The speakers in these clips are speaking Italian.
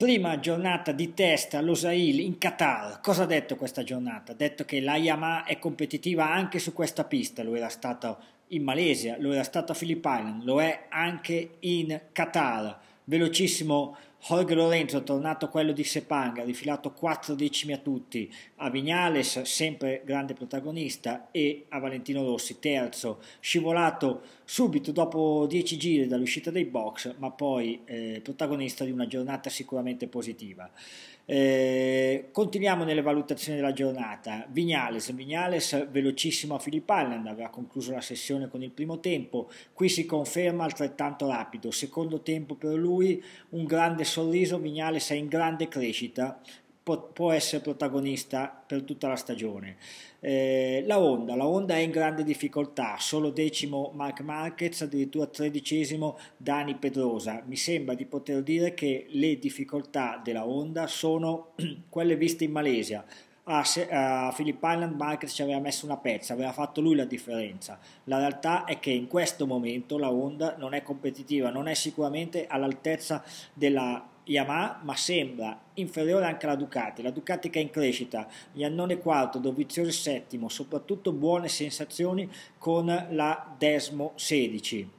Prima giornata di test a in Qatar, cosa ha detto questa giornata? Ha detto che la Yamaha è competitiva anche su questa pista, lo era stato in Malesia, lo era stato a Phillip Island, lo è anche in Qatar. Velocissimo Jorge Lorenzo, tornato quello di Sepang, ha rifilato 4 decimi a tutti, a Vignales, sempre grande protagonista, e a Valentino Rossi, terzo, scivolato subito dopo 10 giri dall'uscita dei box, ma poi eh, protagonista di una giornata sicuramente positiva. Eh, continuiamo nelle valutazioni della giornata. Vignales, Vignales velocissimo a Filippo Allen, aveva concluso la sessione con il primo tempo, qui si conferma altrettanto rapido, secondo tempo per lui un grande Sorriso Vignales è in grande crescita, può, essere protagonista per tutta la stagione. Eh, la Honda, la Honda è in grande difficoltà, solo decimo Mark Marquez, addirittura tredicesimo Dani Pedrosa. Mi sembra di poter dire che le difficoltà della Honda sono quelle viste in Malesia, a, ah, se, uh, eh, Philip Island Marquez ci aveva messo una pezza, aveva fatto lui la differenza. La realtà è che in questo momento la Honda non è competitiva, non è sicuramente all'altezza della Yamaha, ma sembra inferiore anche alla Ducati. La Ducati che è in crescita, Iannone quarto, Dovizioso settimo, soprattutto buone sensazioni con la Desmo 16.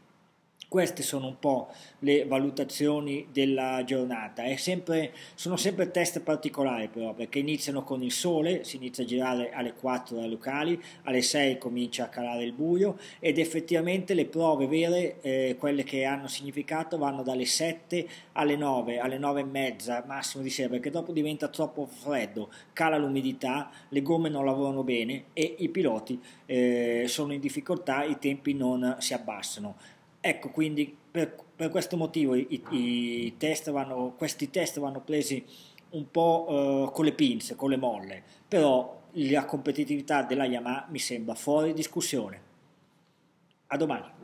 Queste sono un po' le valutazioni della giornata. Sempre, sono sempre test particolari però perché iniziano con il sole, si inizia a girare alle 4 da locali, alle 6 comincia a calare il buio ed effettivamente le prove vere, eh, quelle che hanno significato, vanno dalle 7 alle 9, alle 9 e mezza massimo di sera perché dopo diventa troppo freddo, cala l'umidità, le gomme non lavorano bene e i piloti eh, sono in difficoltà, i tempi non si abbassano. Ecco, quindi per, per questo motivo i, i test vanno, questi test vanno presi un po' eh, con le pinze, con le molle, però la competitività della Yamaha mi sembra fuori discussione. A domani.